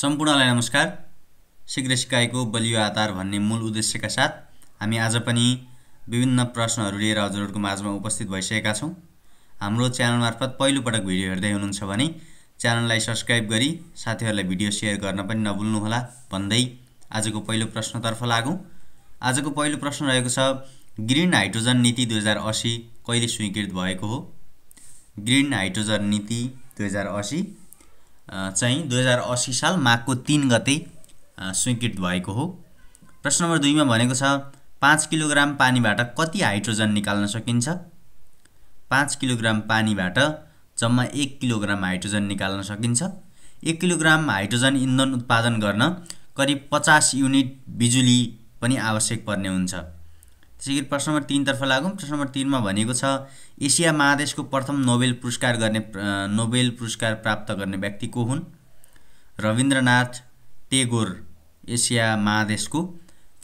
सम्पूर्णलाई नमस्कार शीघ्र सिकाइको बलियो आधार भन्ने मूल उद्देश्यका साथ हामी आज पनि विभिन्न प्रश्नहरू लिएर हजुरहरूको माझमा उपस्थित भइसकेका छौँ हाम्रो च्यानल मार्फत पहिलोपटक भिडियो हेर्दै हुनुहुन्छ भने च्यानललाई सब्सक्राइब गरी साथीहरूलाई भिडियो सेयर गर्न पनि नभुल्नुहोला भन्दै आजको पहिलो प्रश्नतर्फ लागौँ आजको पहिलो प्रश्न रहेको छ ग्रिन हाइड्रोजन नीति दुई हजार असी कहिले स्वीकृत भएको हो ग्रिन हाइड्रोजन नीति दुई हजार असी चाहिँ दुई हजार असी साल माघको तिन गते स्वीकृत भएको हो प्रश्न नम्बर दुईमा भनेको छ पाँच किलोग्राम पानीबाट कति हाइड्रोजन निकाल्न सकिन्छ पाँच किलोग्राम पानीबाट जम्मा एक किलोग्राम हाइड्रोजन निकाल्न सकिन्छ एक किलोग्राम हाइड्रोजन इन्धन उत्पादन गर्न करिब पचास युनिट बिजुली पनि आवश्यक पर्ने हुन्छ त्यसै प्रश्न नम्बर तिनतर्फ लागौँ प्रश्न नम्बर तिनमा भनेको छ एसिया महादेशको प्रथम नोबेल पुरस्कार गर्ने नोबेल पुरस्कार प्राप्त गर्ने व्यक्ति को हुन् रविन्द्रनाथ टेगोर एसिया महादेशको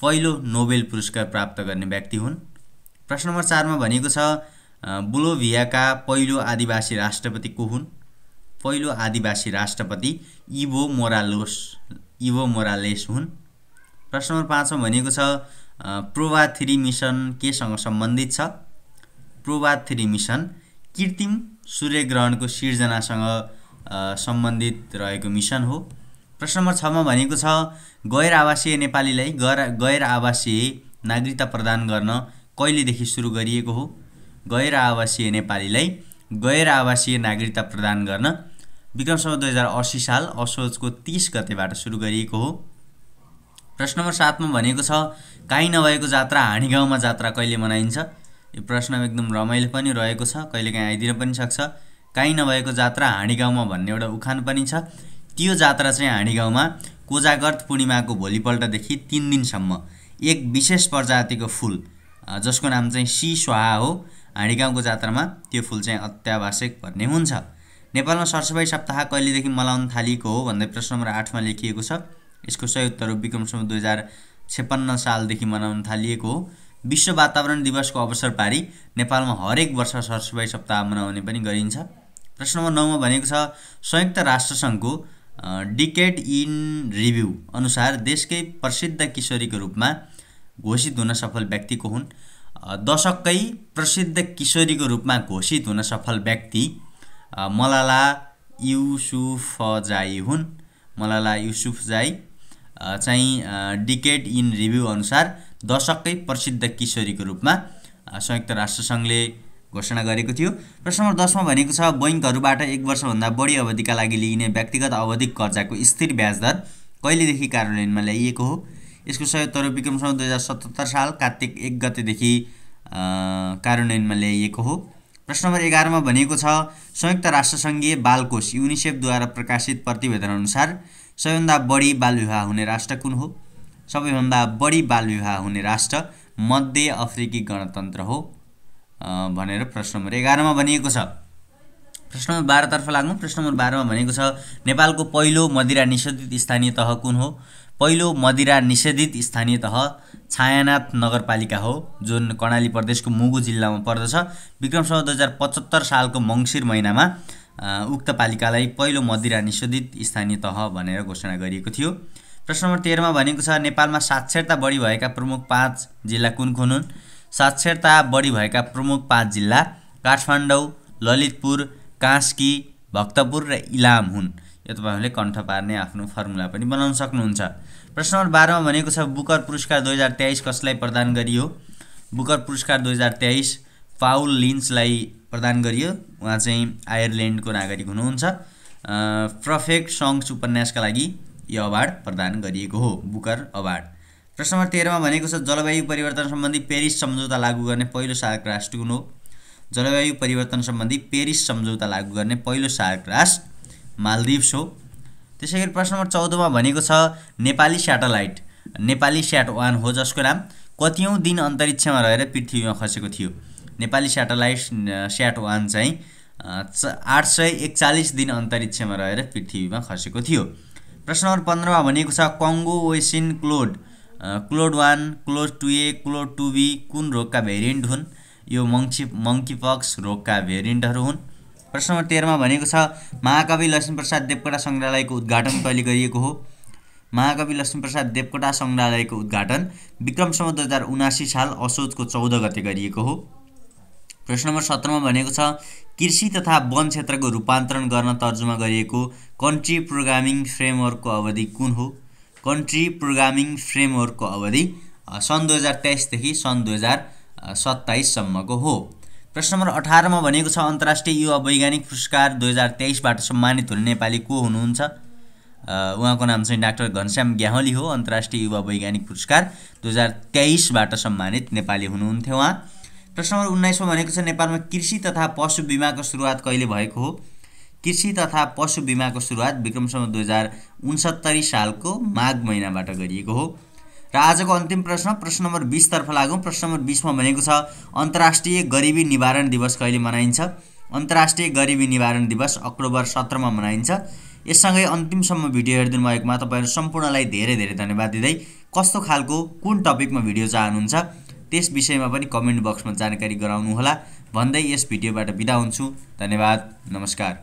पहिलो नोबेल पुरस्कार प्राप्त गर्ने व्यक्ति हुन् प्रश्न नम्बर चारमा भनेको छ बुलोभियाका पहिलो आदिवासी राष्ट्रपति को हुन् पहिलो आदिवासी राष्ट्रपति इभो मोरालोस इभो मोरालेस हुन् प्रश्न नम्बर पाँचमा भनेको छ प्रोभा थ्री मिसन केसँग सम्बन्धित छ प्रोभा थ्री मिसन कृत्रिम ग्रहणको सिर्जनासँग सम्बन्धित रहेको मिसन हो प्रश्न नम्बर छमा भनेको छ गैर आवासीय नेपालीलाई गैर गैर आवासीय नागरिकता प्रदान गर्न कहिलेदेखि सुरु गरिएको हो गैर आवासीय नेपालीलाई गैर आवासीय नागरिकता प्रदान गर्न विक्रमसम्म दुई हजार असी साल असोजको तिस गतेबाट सुरु गरिएको हो प्रश्न नम्बर सातमा भनेको छ काहीँ नभएको जात्रा हाँडी गाउँमा जात्रा कहिले मनाइन्छ यो प्रश्न एकदम रमाइलो पनि रहेको छ कहिले काहीँ आइदिन पनि सक्छ काहीँ नभएको जात्रा हाँडी गाउँमा भन्ने एउटा उखान पनि छ त्यो जात्रा चाहिँ हाँडी गाउँमा कोजागर्थ पूर्णिमाको भोलिपल्टदेखि तिन दिनसम्म एक विशेष प्रजातिको फुल जसको नाम चाहिँ सी स्वाहा हो हाँडी गाउँको जात्रामा त्यो फुल चाहिँ अत्यावश्यक भन्ने हुन्छ नेपालमा सरसफाइ सप्ताह कहिलेदेखि मलाउन थालिएको हो भन्दै प्रश्न नम्बर आठमा लेखिएको छ यसको संयुक्त हो विक्रम सम्म दुई हजार छेपन्न सालदेखि मनाउन थालिएको हो विश्व वातावरण दिवसको अवसर पारी नेपालमा हरेक वर्ष सरसफाइ सप्ताह मनाउने पनि गरिन्छ प्रश्न नम्बर नौमा भनेको छ संयुक्त राष्ट्रसङ्घको डिकेट इन रिभ्यू अनुसार देशकै प्रसिद्ध किशोरीको रूपमा घोषित हुन सफल व्यक्ति को हुन् दशककै प्रसिद्ध किशोरीको रूपमा घोषित हुन सफल व्यक्ति मलाला युसुफजाई हुन् मलाला युसुफजाई चाहिँ डिकेट इन रिभ्यू अनुसार दशकै प्रसिद्ध किशोरीको रूपमा संयुक्त राष्ट्रसङ्घले घोषणा गरेको थियो प्रश्न नम्बर दसमा भनेको छ बैङ्कहरूबाट एक वर्षभन्दा बढी अवधिका लागि लिइने व्यक्तिगत अवधि कर्जाको स्थिर ब्याजदर कहिलेदेखि कार्यान्वयनमा ल्याइएको हो यसको सयोत्तर विक्रमसम्म दुई हजार सतहत्तर साल कार्तिक एक गतेदेखि कार्यान्वयनमा ल्याइएको हो प्रश्न नम्बर एघारमा भनेको छ संयुक्त राष्ट्रसङ्घीय बालकोष युनिसेफद्वारा प्रकाशित प्रतिवेदनअनुसार सबैभन्दा बढी बालविवाह हुने राष्ट्र कुन हो सबैभन्दा बढी बालविवाह हुने राष्ट्र मध्य अफ्रिकी गणतन्त्र हो भनेर प्रश्न नम्बर एघारमा भनिएको छ प्रश्न नम्बर बाह्रतर्फ लाग्नु प्रश्न नम्बर बाह्रमा भनेको छ नेपालको पहिलो मदिरा निषेधित स्थानीय तह कुन हो पहिलो मदिरा निषेधित स्थानीय तह छायानाथ नगरपालिका हो जुन कर्णाली प्रदेशको मुगु जिल्लामा पर्दछ विक्रमसम्म दुई हजार पचहत्तर सालको मङ्सिर महिनामा उक्त पालिकालाई पहिलो मदिरा निशोधित स्थानीय तह भनेर घोषणा गरिएको थियो प्रश्न नम्बर तेह्रमा भनेको छ नेपालमा साक्षरता बढी भएका प्रमुख पाँच जिल्ला कुन कुन हुन् साक्षरता बढी भएका प्रमुख पाँच जिल्ला काठमाडौँ ललितपुर कास्की भक्तपुर र इलाम हुन् यो तपाईँहरूले कण्ठ पार्ने आफ्नो फर्मुला पनि बनाउन सक्नुहुन्छ प्रश्न नम्बर बाह्रमा भनेको छ बुकर पुरस्कार दुई हजार तेइस कसलाई प्रदान गरियो बुकर पुरस्कार दुई हजार तेइस पाउल लिन्सलाई प्रदान गरियो उहाँ चाहिँ आयरल्यान्डको नागरिक हुनुहुन्छ प्रफेक्ट सङ्ग्स उपन्यासका लागि यो अवार्ड प्रदान गरिएको हो बुकर अवार्ड प्रश्न नम्बर तेह्रमा भनेको छ जलवायु परिवर्तन सम्बन्धी पेरिस सम्झौता लागू गर्ने पहिलो सहायक राष्ट्र कुन हो जलवायु परिवर्तन सम्बन्धी पेरिस सम्झौता लागू गर्ने पहिलो सहायक राष्ट्र मालदिप्स हो त्यसै गरी प्रश्न नम्बर चौधमा भनेको छ Nepali satellite Nepali sat one हो जसको नाम कतियौँ दिन अन्तरिक्षमा रहेर पृथ्वीमा खसेको थियो नेपाली सेटेलाइट स्याट वान चाहिँ आठ सय एकचालिस दिन अन्तरिक्षमा रहेर पृथ्वीमा खसेको थियो प्रश्न नम्बर पन्ध्रमा भनेको छ Congo basin clade clade one clade two A clade two B कुन रोगका भेरिएन्ट हुन् यो मङ्सी मङ्कीपक्स रोगका भेरिएन्टहरू हुन् प्रश्न नम्बर तेह्रमा भनेको छ महाकवि लक्ष्मीप्रसाद देवकोटा सङ्ग्रहालयको उद्घाटन कहिले गरिएको हो महाकवि लक्ष्मीप्रसाद देवकोटा सङ्ग्रहालयको उद्घाटन विक्रमसम्म दुई हजार उनासी साल असोजको चौध गते गरिएको हो प्रश्न नम्बर सत्रमा भनेको छ कृषि तथा वन क्षेत्रको रूपान्तरण गर्न तर्जुमा गरिएको कन्ट्री प्रोग्रामिङ फ्रेमवर्कको अवधि कुन हो कन्ट्री प्रोग्रामिङ फ्रेमवर्कको अवधि सन् दुई हजार तेइसदेखि सन् दुई हजार सत्ताइससम्मको हो प्रश्न नम्बर अठारमा भनेको छ अन्तर्राष्ट्रिय युवा वैज्ञानिक पुरस्कार दुई हजार तेइसबाट सम्मानित हुने नेपाली को हुनुहुन्छ उहाँको नाम चाहिँ डाक्टर घनश्याम ग्याहली हो अन्तर्राष्ट्रिय युवा वैज्ञानिक पुरस्कार दुई हजार तेइसबाट सम्मानित नेपाली हुनुहुन्थ्यो उहाँ प्रश्न नम्बर उन्नाइसमा भनेको छ नेपालमा कृषि तथा पशु बिमाको सुरुवात कहिले भएको हो कृषि तथा पशु बिमाको सुरुवात विक्रमसम्म दुई हजार उन्सत्तरी सालको माघ महिनाबाट गरिएको हो र आजको अन्तिम प्रश्न प्रश्न नम्बर बिसतर्फ लागौँ प्रश्न नम्बर बिसमा भनेको छ अन्तर्राष्ट्रिय गरिबी निवारण दिवस कहिले मनाइन्छ अन्तर्राष्ट्रिय गरिबी निवारण दिवस अक्टोबर सत्रमा मनाइन्छ यससँगै अन्तिमसम्म भिडियो हेरिदिनु भएकोमा तपाईँहरू सम्पूर्णलाई धेरै धेरै धन्यवाद दिँदै कस्तो खालको कुन टपिकमा भिडियो चाहनुहुन्छ त्यस विषयमा पनि कमेन्ट बक्समा जानकारी गराउनुहोला भन्दै यस भिडियोबाट बिदा हुन्छु धन्यवाद नमस्कार